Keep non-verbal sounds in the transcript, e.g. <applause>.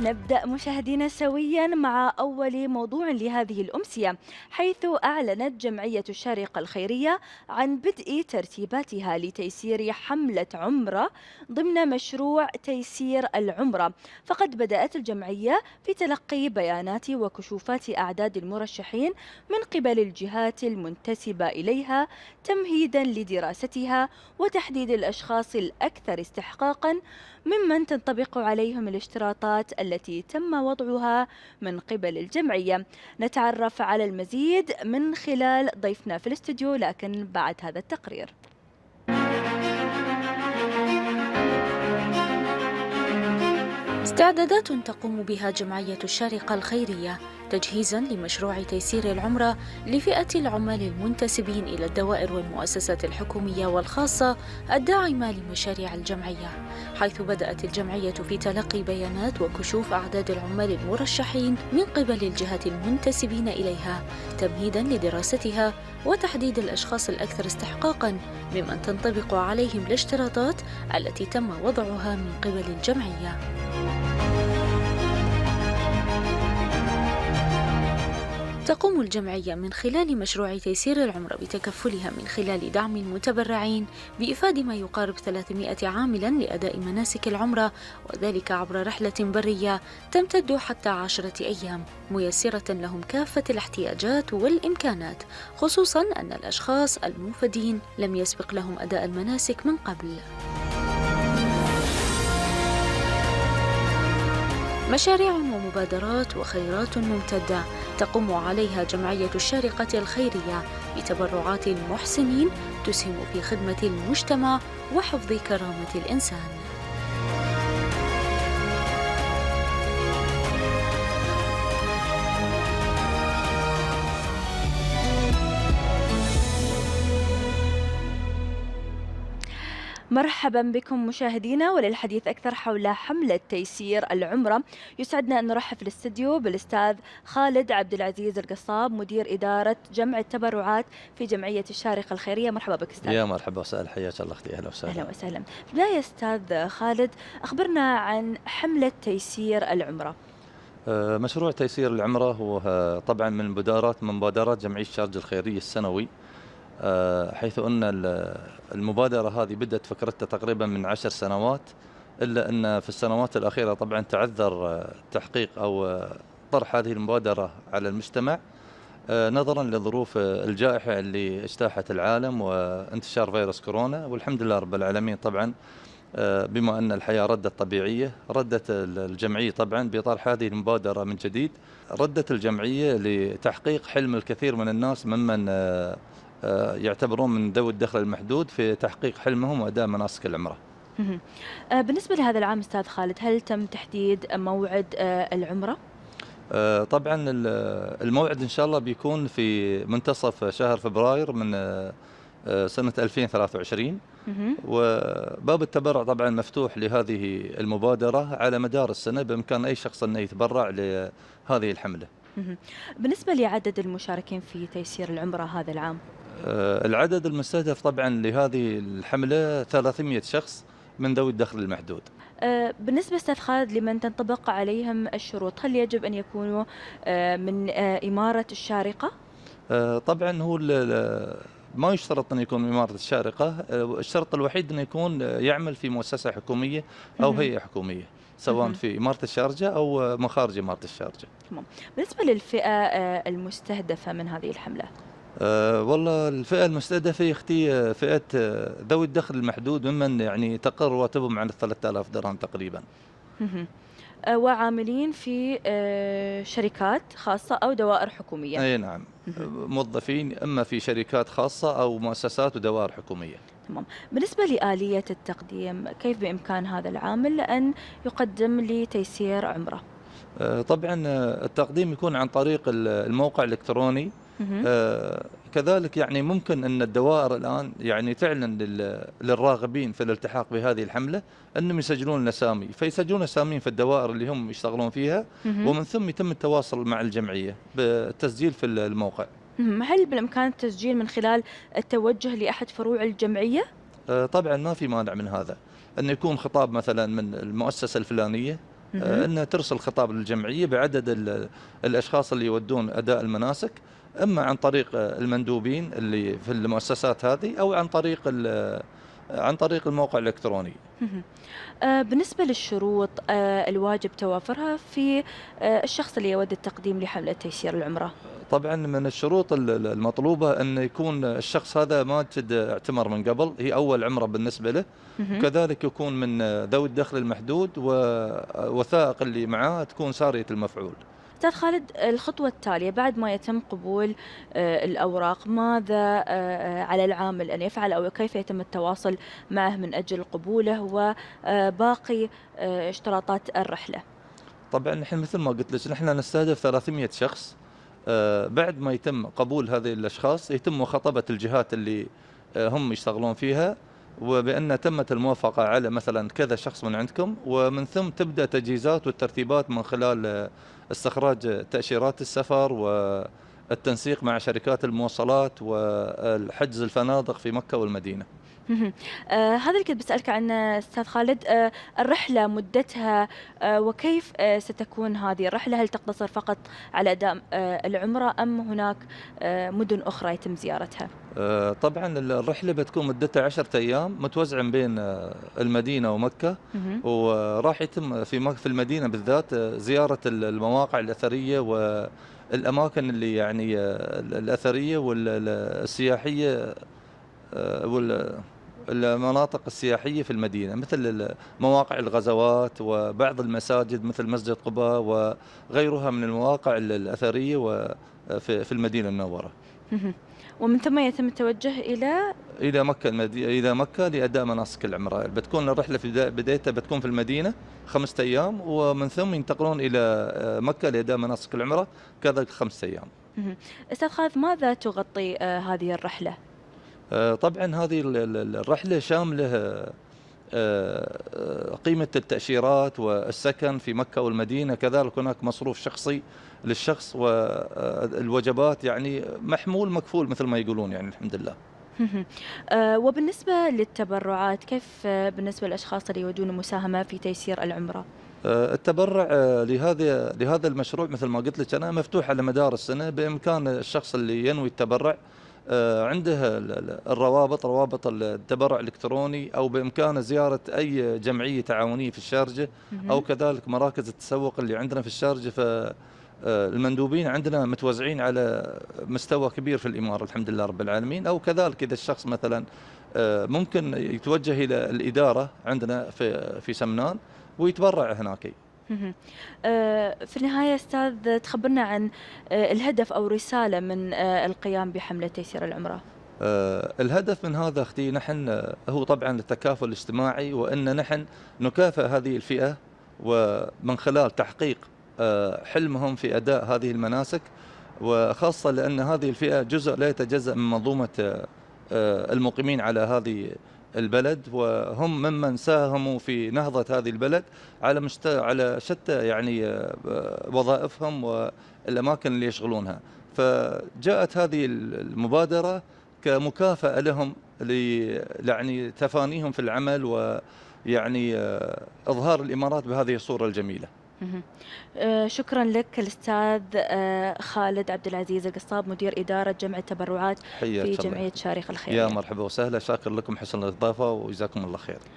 نبدأ مشاهدينا سويا مع أول موضوع لهذه الأمسية حيث أعلنت جمعية الشارقة الخيرية عن بدء ترتيباتها لتيسير حملة عمرة ضمن مشروع تيسير العمرة فقد بدأت الجمعية في تلقي بيانات وكشوفات أعداد المرشحين من قبل الجهات المنتسبة إليها تمهيدا لدراستها وتحديد الأشخاص الأكثر استحقاقا ممن تنطبق عليهم الاشتراطات التي تم وضعها من قبل الجمعية نتعرف على المزيد من خلال ضيفنا في الاستوديو لكن بعد هذا التقرير استعدادات تقوم بها جمعية الشارقة الخيرية تجهيزا لمشروع تيسير العمرة لفئة العمال المنتسبين إلى الدوائر والمؤسسات الحكومية والخاصة الداعمة لمشاريع الجمعية حيث بدأت الجمعية في تلقي بيانات وكشوف أعداد العمال المرشحين من قبل الجهات المنتسبين إليها تمهيدا لدراستها وتحديد الأشخاص الأكثر استحقاقا ممن تنطبق عليهم الاشتراطات التي تم وضعها من قبل الجمعية تقوم الجمعية من خلال مشروع تيسير العمر بتكفلها من خلال دعم المتبرعين بإفاد ما يقارب 300 عاملا لأداء مناسك العمرة وذلك عبر رحلة برية تمتد حتى عشرة أيام ميسرة لهم كافة الاحتياجات والإمكانات خصوصا أن الأشخاص الموفدين لم يسبق لهم أداء المناسك من قبل. مشاريع ومبادرات وخيرات ممتده تقوم عليها جمعية الشارقة الخيرية بتبرعات محسنين تسهم في خدمة المجتمع وحفظ كرامة الإنسان مرحبا بكم مشاهدينا وللحديث أكثر حول حملة تيسير العمرة يسعدنا أن نرحب في الاستديو بالأستاذ خالد عبد العزيز القصاب مدير إدارة جمع التبرعات في جمعية الشارقة الخيرية مرحبا بك أستاذ يا مرحبا وسهلا حياك الله أختي أهلا وسهلا أهلا وسهلا في البداية أستاذ خالد أخبرنا عن حملة تيسير العمرة آه، مشروع تيسير العمرة هو آه، طبعا من مبادرات من مبادرات جمعية الشارقه الخيرية السنوي آه، حيث أن المبادرة هذه بدأت فكرتها تقريبا من عشر سنوات إلا أن في السنوات الأخيرة طبعا تعذر آه، تحقيق أو آه، طرح هذه المبادرة على المجتمع نظرا لظروف الجائحة اللي اجتاحت العالم وانتشار فيروس كورونا والحمد لله رب العالمين طبعا بما أن الحياة ردت طبيعية ردت الجمعية طبعا بطرح هذه المبادرة من جديد ردت الجمعية لتحقيق حلم الكثير من الناس ممن آه، يعتبرون من ذوي الدخل المحدود في تحقيق حلمهم واداء مناسك العمره. آه، بالنسبه لهذا العام استاذ خالد هل تم تحديد موعد آه، العمره؟ طبعا الموعد ان شاء الله بيكون في منتصف شهر فبراير من سنه 2023 وباب التبرع طبعا مفتوح لهذه المبادره على مدار السنه بامكان اي شخص انه يتبرع لهذه الحمله. بالنسبه لعدد المشاركين في تيسير العمره هذا العام؟ آه، العدد المستهدف طبعا لهذه الحملة 300 شخص من ذوي الدخل المحدود آه، بالنسبة أستاذ خالد لمن تنطبق عليهم الشروط هل يجب أن يكونوا آه، من إمارة الشارقة؟ طبعا هو ما يشترط أن يكون من إمارة الشارقة الشرط الوحيد أن يكون يعمل في مؤسسة حكومية أو هيئة حكومية سواء في إمارة الشارجة أو مخارج إمارة الشارجة تمام بالنسبة للفئة المستهدفة من هذه الحملة أه والله الفئة المستهدفة يا أختي آه، فئة آه، ذوي الدخل المحدود ممن يعني تقل رواتبهم عن 3000 درهم تقريبا آه، وعاملين في شركات خاصة أو دوائر حكومية أي نعم موظفين إما في شركات خاصة أو مؤسسات ودوائر حكومية تمام بالنسبة لآلية التقديم كيف بإمكان هذا العامل أن يقدم لتيسير عمره؟ طبعا التقديم يكون عن طريق الموقع الإلكتروني آه، كذلك يعني ممكن ان الدوائر الان يعني تعلن للراغبين في الالتحاق بهذه الحمله انهم يسجلون الاسامي فيسجلون اساميهم في الدوائر اللي هم يشتغلون فيها ومن ثم يتم التواصل مع الجمعيه بالتسجيل في الموقع. هل بالامكان التسجيل من خلال التوجه لاحد فروع الجمعيه؟ آه، طبعا ما في مانع من هذا. أن يكون خطاب مثلا من المؤسسة الفلانية انها ترسل خطاب للجمعيه بعدد الاشخاص اللي يودون اداء المناسك اما عن طريق المندوبين اللي في المؤسسات هذه او عن طريق عن طريق الموقع الالكتروني أه، بالنسبة للشروط أه، الواجب توافرها في أه، الشخص اللي يود التقديم لحملة تيسير العمرة طبعا من الشروط المطلوبه ان يكون الشخص هذا ماجد اعتمر من قبل هي اول عمره بالنسبه له كذلك يكون من ذوي الدخل المحدود ووثائق اللي معاه تكون ساريه المفعول استاذ خالد الخطوه التاليه بعد ما يتم قبول آه، الاوراق ماذا آه، آه، على العامل ان يفعل او كيف يتم التواصل معه من اجل قبوله وباقي اشتراطات الرحله طبعا نحن مثل ما قلت لك نحن نستهدف 300 شخص آه، بعد ما يتم قبول هذه الاشخاص يتم مخاطبه الجهات اللي آه، هم يشتغلون فيها وبان تمت الموافقه على مثلا كذا شخص من عندكم ومن ثم تبدا تجهيزات والترتيبات من خلال آه، استخراج تاشيرات السفر والتنسيق مع شركات المواصلات والحجز الفنادق في مكه والمدينه. آه هذا اللي كنت بسألك عنه أستاذ خالد آه الرحلة مدتها آه وكيف آه ستكون هذه الرحلة هل تقتصر فقط على أداء آه العمرة أم هناك آه مدن أخرى يتم زيارتها؟ آه طبعا الرحلة بتكون مدتها عشرة أيام متوزعة بين آه المدينة ومكة وراح يتم في في المدينة بالذات آه، زيارة المواقع الأثرية و الاماكن اللي يعني آه، الاثريه والسياحيه وال المناطق السياحية في المدينة مثل مواقع الغزوات وبعض المساجد مثل مسجد قباء وغيرها من المواقع الأثرية في المدينة المنورة ومن ثم يتم التوجه الى الى مكه المدي... الى مكه لاداء مناسك العمره، بتكون الرحله في بدايتها بتكون في المدينه خمسة ايام ومن ثم ينتقلون الى آه، مكه لاداء مناسك العمره كذلك خمسة ايام. استاذ خالد ماذا تغطي آه، هذه الرحله؟ آه، طبعا هذه الرحله شامله آه، آه، قيمة التأشيرات والسكن في مكة والمدينة كذلك هناك مصروف شخصي للشخص والوجبات يعني محمول مكفول مثل ما يقولون يعني الحمد لله <laughs> وبالنسبة للتبرعات كيف بالنسبة للأشخاص اللي يودون مساهمة في تيسير العمرة؟ التبرع لهذا لهذا المشروع مثل ما قلت لك أنا مفتوح على مدار السنة بإمكان الشخص اللي ينوي التبرع آه، عنده الروابط روابط التبرع الالكتروني او بامكانه زياره اي جمعيه تعاونيه في الشارجه او كذلك مراكز التسوق اللي عندنا في الشارجه ف آه، المندوبين عندنا متوزعين على مستوى كبير في الاماره الحمد لله رب العالمين او كذلك اذا الشخص مثلا آه، ممكن يتوجه الى الاداره عندنا في في سمنان ويتبرع هناك آه، في النهاية أستاذ تخبرنا عن آه، الهدف أو رسالة من آه، القيام بحملة تيسير العمرة الهدف من هذا أختي نحن هو طبعا التكافل الاجتماعي وأن نحن نكافئ هذه الفئة ومن خلال تحقيق حلمهم في أداء هذه المناسك وخاصة لأن هذه الفئة جزء لا يتجزأ من منظومة المقيمين على هذه البلد وهم ممن ساهموا في نهضة هذه البلد على مشت... على شتى يعني آه، وظائفهم والأماكن اللي يشغلونها فجاءت هذه المبادرة كمكافأة لهم يعني تفانيهم في العمل ويعني آه، إظهار الإمارات بهذه الصورة الجميلة أه، شكرا لك الاستاذ أه، خالد عبد العزيز القصاب مدير اداره جمع التبرعات في جمعيه شاريخ الخير يا مرحبا وسهلا شاكر لكم حسن الاضافه وجزاكم الله خير